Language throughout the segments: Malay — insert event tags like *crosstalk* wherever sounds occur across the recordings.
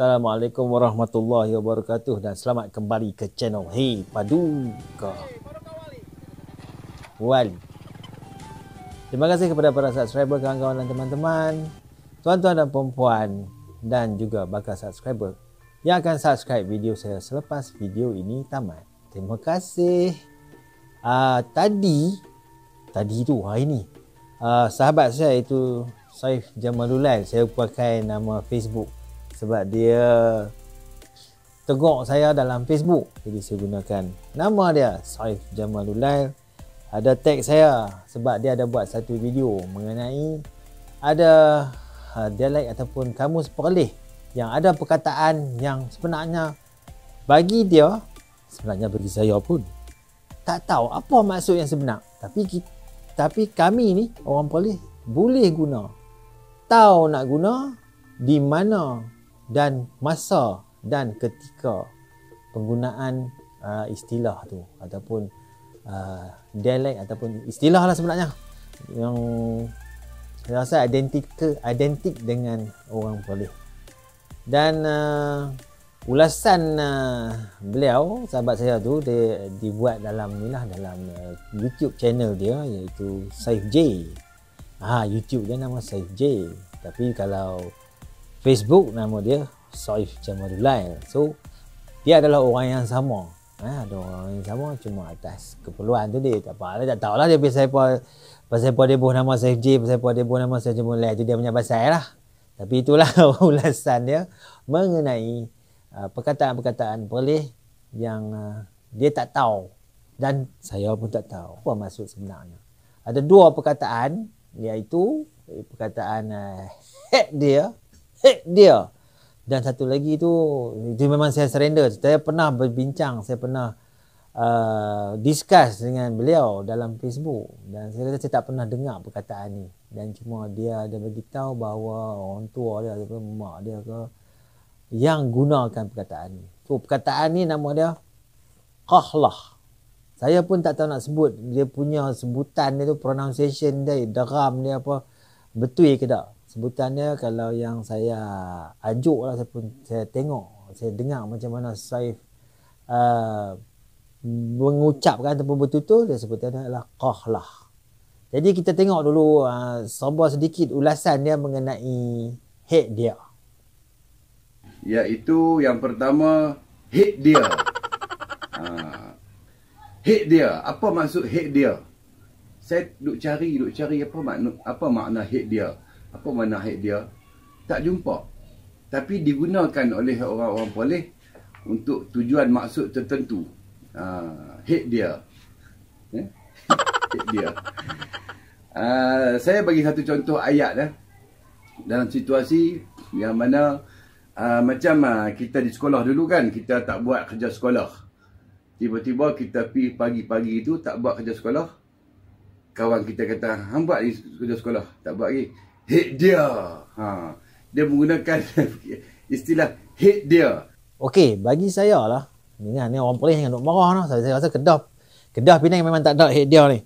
Assalamualaikum warahmatullahi wabarakatuh dan selamat kembali ke channel Hey Paduka. Wali. Terima kasih kepada para subscriber, kawan-kawan dan teman-teman, tuan-tuan dan puan-puan dan juga bakal subscriber yang akan subscribe video saya selepas video ini tamat. Terima kasih. Uh, tadi tadi tu hari ni uh, sahabat saya itu Saif Jamalulan saya pakai nama Facebook sebab dia tegok saya dalam Facebook jadi saya gunakan nama dia Saif Jamalulail ada tag saya sebab dia ada buat satu video mengenai ada uh, ha, dialek ataupun kamus perlih yang ada perkataan yang sebenarnya bagi dia sebenarnya bagi saya pun tak tahu apa maksud yang sebenar tapi kita, tapi kami ni orang perlih boleh guna tahu nak guna di mana dan masa dan ketika penggunaan uh, istilah tu ataupun uh, dialek ataupun istilah lah sebenarnya yang saya rasa identik ke identik dengan orang Perlis dan uh, ulasan uh, beliau sahabat saya tu dia dibuat dalam ni lah dalam uh, YouTube channel dia iaitu Saif J. Ah ha, YouTube dia nama Saif J. Tapi kalau Facebook nama dia Saif Jamalulail. So dia adalah orang yang sama. Eh, ada orang yang sama cuma atas keperluan tu dia tak apa lah tak tahulah dia pasal apa pasal apa dia buh nama Saif J pasal apa dia buh nama Saif Jamalulail tu dia punya pasal lah. Tapi itulah *laughs* ulasan dia mengenai uh, perkataan-perkataan boleh yang uh, dia tak tahu dan saya pun tak tahu apa maksud sebenarnya. Ada dua perkataan iaitu perkataan uh, *laughs* dia hit dia. Dan satu lagi tu, itu memang saya surrender. Saya pernah berbincang, saya pernah uh, discuss dengan beliau dalam Facebook. Dan saya kata saya tak pernah dengar perkataan ni. Dan cuma dia ada beritahu bahawa orang tua dia ataupun mak dia ke yang gunakan perkataan ni. So perkataan ni nama dia Qahlah. Saya pun tak tahu nak sebut dia punya sebutan dia tu, pronunciation dia, deram dia apa, betul ke tak sebutannya kalau yang saya ajuk lah saya, pun, saya tengok saya dengar macam mana Saif uh, mengucapkan ataupun bertutur dia sebutannya adalah qahlah jadi kita tengok dulu uh, sabar sedikit ulasan dia mengenai hate dia iaitu yang pertama hate dia uh, *laughs* dia apa maksud hate dia saya duk cari duk cari apa makna apa makna hate dia apa mana haid dia tak jumpa tapi digunakan oleh orang-orang polis untuk tujuan maksud tertentu uh, haid dia eh? *laughs* dia uh, saya bagi satu contoh ayat eh. dalam situasi yang mana uh, macam uh, kita di sekolah dulu kan kita tak buat kerja sekolah tiba-tiba kita pi pagi-pagi itu tak buat kerja sekolah kawan kita kata hang buat kerja sekolah tak buat lagi hit dia. Ha. Dia menggunakan *laughs* istilah hit dia. Okey, bagi saya lah. Ni, lah, ni orang Perlis yang nak marah lah. Saya, saya rasa Kedah, Kedah Penang memang tak ada hit dia ni.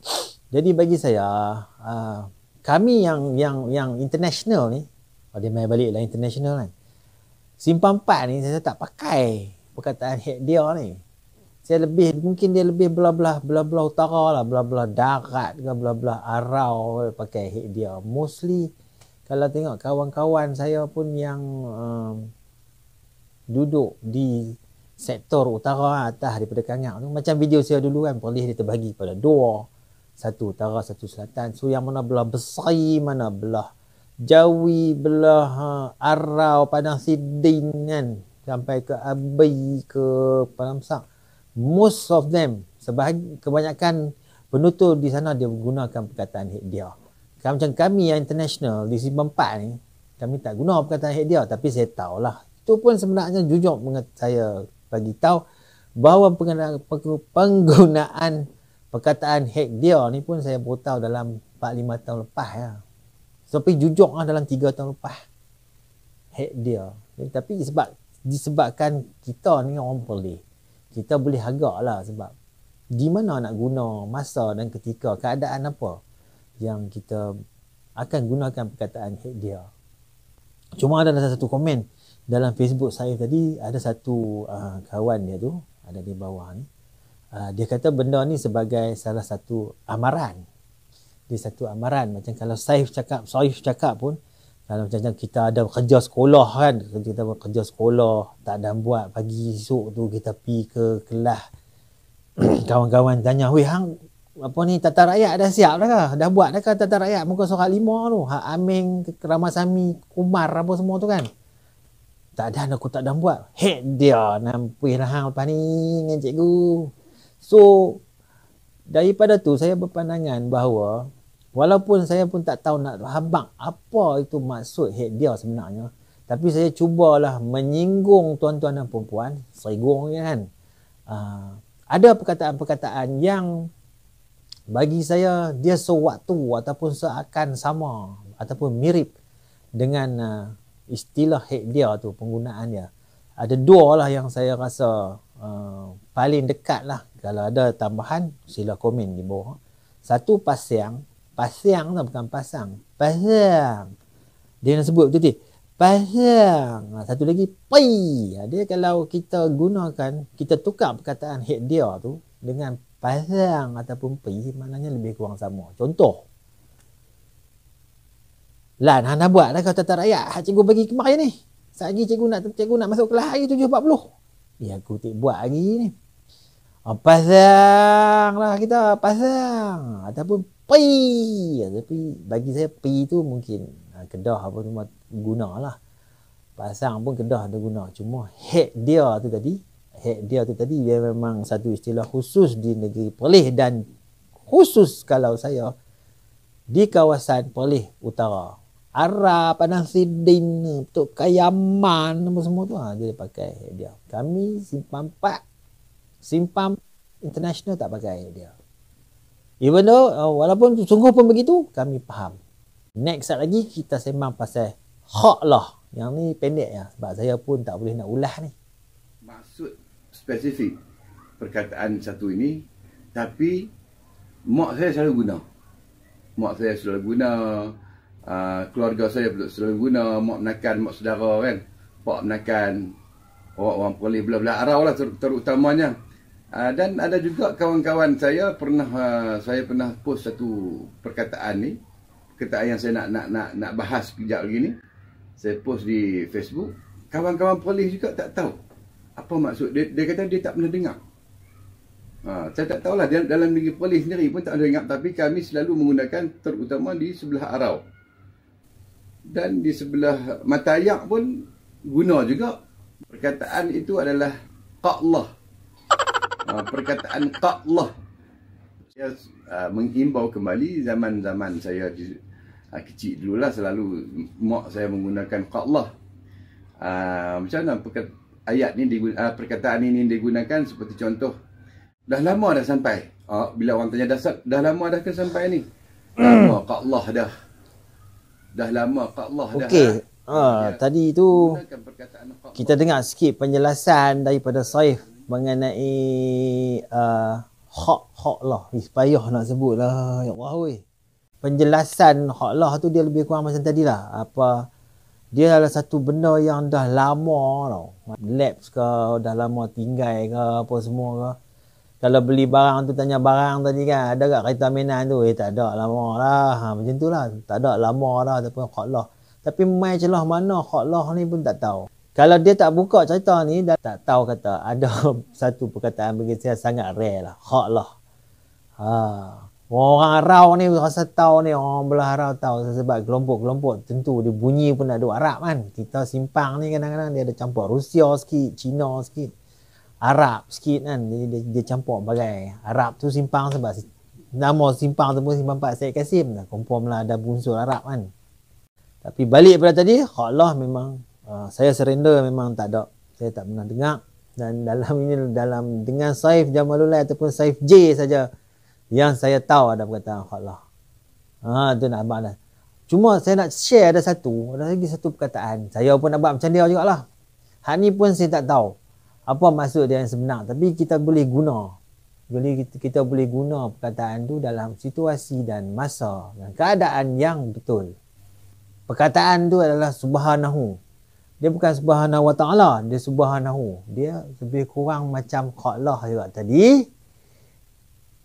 Jadi bagi saya, uh, kami yang yang yang international ni, kalau oh, dia main balik lah international kan. Simpang 4 ni saya tak pakai perkataan hit dia ni. Saya lebih mungkin dia lebih belah-belah belah-belah utara lah, belah-belah darat ke belah-belah arau pakai hit dia. Mostly kalau tengok kawan-kawan saya pun yang um, duduk di sektor utara atas daripada Kangak tu macam video saya dulu kan Perlis dia terbagi pada dua satu utara satu selatan so yang mana belah besar, mana belah Jawi belah uh, Arau Padang Sidin kan sampai ke Abai ke Palamsak most of them sebahagian kebanyakan penutur di sana dia menggunakan perkataan hidiah kalau macam kami yang international di sini empat ni kami tak guna perkataan hate dia tapi saya tahu lah itu pun sebenarnya jujur saya bagi tahu bahawa penggunaan perkataan hate dia ni pun saya beritahu dalam 4-5 tahun lepas ya. tapi jujur lah dalam 3 tahun lepas hate dia ya, eh, tapi sebab disebabkan kita ni orang boleh kita boleh agak lah sebab di mana nak guna masa dan ketika keadaan apa yang kita akan gunakan perkataan dia. Cuma ada satu komen dalam Facebook saya tadi, ada satu uh, kawan dia tu, ada di bawah ni. Uh, dia kata benda ni sebagai salah satu amaran. Dia satu amaran. Macam kalau Saif cakap, Saif cakap pun, kalau macam kita ada kerja sekolah kan, kita ada kerja sekolah, tak ada buat pagi esok tu kita pergi ke kelas. *clears throat* Kawan-kawan tanya, weh hang, apa ni tata rakyat dah siap dah kah? Dah buat dah kah tata rakyat muka surat lima tu? Hak Amin, Ramasami, Kumar apa semua tu kan? Tak ada aku tak ada buat. Hek dia nampil lah hang lepas ni dengan cikgu. So daripada tu saya berpandangan bahawa walaupun saya pun tak tahu nak habang apa itu maksud hek dia sebenarnya. Tapi saya cubalah menyinggung tuan-tuan dan puan-puan. Serigung kan. Uh, ada perkataan-perkataan yang bagi saya dia sewaktu ataupun seakan sama ataupun mirip dengan uh, istilah hate dia tu penggunaan dia ada dua lah yang saya rasa uh, paling dekat lah kalau ada tambahan sila komen di bawah satu pasang pasang lah bukan pasang pasang dia nak sebut betul-betul pasang ah, satu lagi pai ah, dia kalau kita gunakan kita tukar perkataan hate dia tu dengan pasang ataupun pi maknanya lebih kurang sama. Contoh. Lah nak nak buatlah kau tata rakyat. Hak cikgu bagi kemarin ni. Sagi cikgu nak cikgu nak masuk kelas hari 7.40. Ya eh, aku tak buat hari ni. Oh, pasang lah kita pasang ataupun pi tapi bagi saya pi tu mungkin ah, kedah apa semua gunalah pasang pun kedah ada guna cuma head dia tu tadi dia tu tadi dia memang satu istilah khusus di negeri Perlis dan khusus kalau saya di kawasan Perlis Utara. Arab, Padang Sidin, untuk Kayaman, semua tu. Ha, dia pakai dia. Kami simpan pak, Simpan international tak pakai dia. Even though, uh, walaupun sungguh pun begitu, kami faham. Next set lagi, kita sembang pasal hak lah. Yang ni pendek ya. Sebab saya pun tak boleh nak ulah ni. Maksud spesifik perkataan satu ini tapi mak saya selalu guna mak saya selalu guna uh, keluarga saya pun selalu guna mak menakan mak saudara kan pak menakan orang orang poli bla-bla arau lah ter- terutamanya uh, dan ada juga kawan-kawan saya pernah uh, saya pernah post satu perkataan ni perkataan yang saya nak nak nak nak bahas kejap lagi ni saya post di Facebook kawan-kawan polis juga tak tahu apa maksud dia, dia kata dia tak pernah dengar ha, saya tak tahulah dia, dalam negeri polis sendiri pun tak pernah dengar tapi kami selalu menggunakan terutama di sebelah arau dan di sebelah mata ayak pun guna juga perkataan itu adalah qallah ha, perkataan qallah saya uh, ha, mengimbau kembali zaman-zaman saya di, uh, kecil dululah selalu mak saya menggunakan qallah uh, ha, macam mana ayat ni digunakan, ah, perkataan ini digunakan seperti contoh dah lama dah sampai. Oh, bila orang tanya dah dah lama dah ke sampai ni? Lama *clears throat* ah, kat Allah dah. Dah lama kat Allah dah. Okey. Ha, ya, tadi tu kita dengar sikit penjelasan daripada Saif mengenai uh, hak hak lah. Ih, payah nak sebut lah. Ya Allah, weh. Penjelasan hak lah tu dia lebih kurang macam tadi lah. Apa dia adalah satu benda yang dah lama tau. Lapse ke, dah lama tinggal ke, apa semua ke. Kalau beli barang tu, tanya barang tadi kan, ada kat kereta mainan tu? Eh, tak ada, lama lah. Ha, macam tu lah. Tak ada, lama lah. Tapi, khaklah. Tapi, main celah mana khaklah ni pun tak tahu. Kalau dia tak buka cerita ni, dah tak tahu kata ada *laughs* satu perkataan bagi saya sangat rare lah. Khaklah. Haa. Orang Arau ni saya tahu ni orang belah Arau tahu sebab kelompok-kelompok tentu dia bunyi pun ada Arab kan. Kita simpang ni kadang-kadang dia ada campur Rusia sikit, Cina sikit, Arab sikit kan. Dia, dia, dia campur bagai. Arab tu simpang sebab nama simpang tu pun simpang Pak Syed Kasim. Confirm lah ada bunsur Arab kan. Tapi balik pada tadi, Allah memang uh, saya serendah memang tak ada. Saya tak pernah dengar. Dan dalam ini, dalam dengan Saif Jamalulai ataupun Saif J saja yang saya tahu ada perkataan Allah. Ha tu nak abang dah. Cuma saya nak share ada satu, ada lagi satu perkataan. Saya pun nak buat macam dia jugaklah. Hak ni pun saya tak tahu apa maksud dia yang sebenar tapi kita boleh guna. Jadi kita, kita boleh guna perkataan tu dalam situasi dan masa dan keadaan yang betul. Perkataan tu adalah subhanahu. Dia bukan subhanahu wa ta'ala. Dia subhanahu. Dia lebih kurang macam khaklah juga tadi.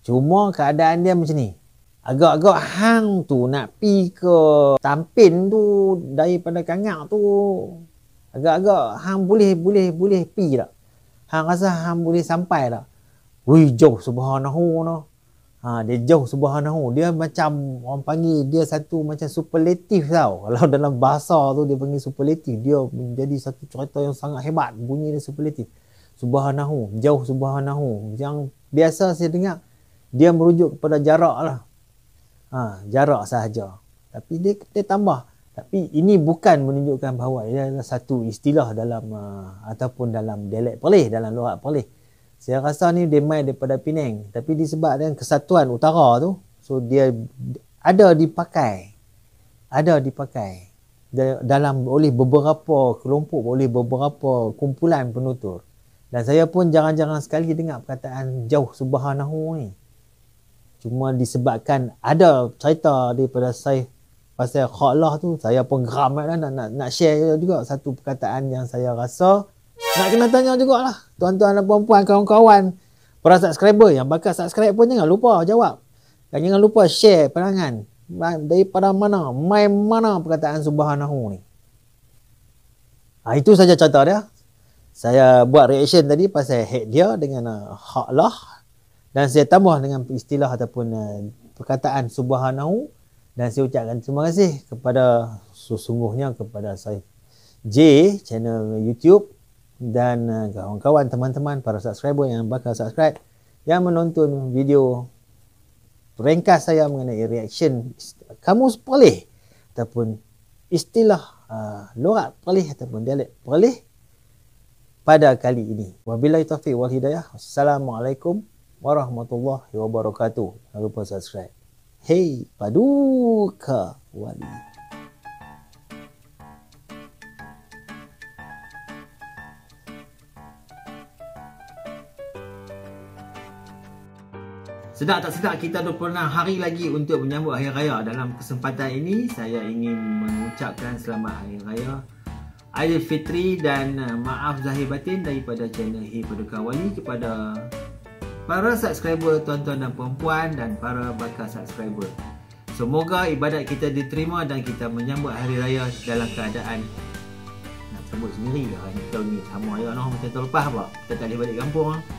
Cuma keadaan dia macam ni. Agak-agak hang tu nak pi ke tampin tu daripada kangak tu. Agak-agak hang boleh boleh boleh pi tak? Hang rasa hang boleh sampai tak? Wui jauh subhanahu no. Ha, dia jauh subhanahu. Dia macam orang panggil dia satu macam superlatif tau. *laughs* Kalau dalam bahasa tu dia panggil superlatif. Dia menjadi satu cerita yang sangat hebat. Bunyi dia superlatif. Subhanahu. Jauh subhanahu. Yang biasa saya dengar dia merujuk kepada jarak lah. Ha, jarak sahaja. Tapi dia, dia tambah. Tapi ini bukan menunjukkan bahawa ia adalah satu istilah dalam uh, ataupun dalam dialek Perlis, dalam luar Perlis. Saya rasa ni dia main daripada Penang. Tapi disebabkan kesatuan utara tu, so dia ada dipakai. Ada dipakai. dalam oleh beberapa kelompok, oleh beberapa kumpulan penutur. Dan saya pun jarang-jarang sekali dengar perkataan jauh subhanahu ni. Cuma disebabkan ada cerita daripada saya pasal khaklah tu, saya pun geram lah nak, nak, nak share juga satu perkataan yang saya rasa nak kena tanya jugalah tuan-tuan dan puan-puan, kawan-kawan para subscriber yang bakal subscribe pun jangan lupa jawab dan jangan lupa share perangan daripada mana, mai mana perkataan subhanahu ni ha, itu saja cerita dia saya buat reaction tadi pasal hate dia dengan uh, dan saya tambah dengan istilah ataupun uh, perkataan subhanahu dan saya ucapkan terima kasih kepada sesungguhnya kepada saya J channel YouTube dan uh, kawan-kawan teman-teman para subscriber yang bakal subscribe yang menonton video ringkas saya mengenai reaction kamu boleh ataupun istilah uh, lorak perlih ataupun dialek perlih pada kali ini. Wabillahi taufiq wal hidayah. Assalamualaikum warahmatullahi wabarakatuh. Jangan lupa subscribe. Hey paduka wali. Sedap tak sedap kita ada pernah hari lagi untuk menyambut Hari Raya. Dalam kesempatan ini, saya ingin mengucapkan selamat Hari Raya. Aidilfitri dan eh, maaf zahir batin daripada channel Hei Perdekawali kepada para subscriber tuan-tuan dan puan-puan dan para bakal subscriber. Semoga ibadat kita diterima dan kita menyambut hari raya dalam keadaan nak sebut sendiri lah. Kita ni sama ayah lah, noh macam terlepas apa. Kita tak boleh balik kampung lah.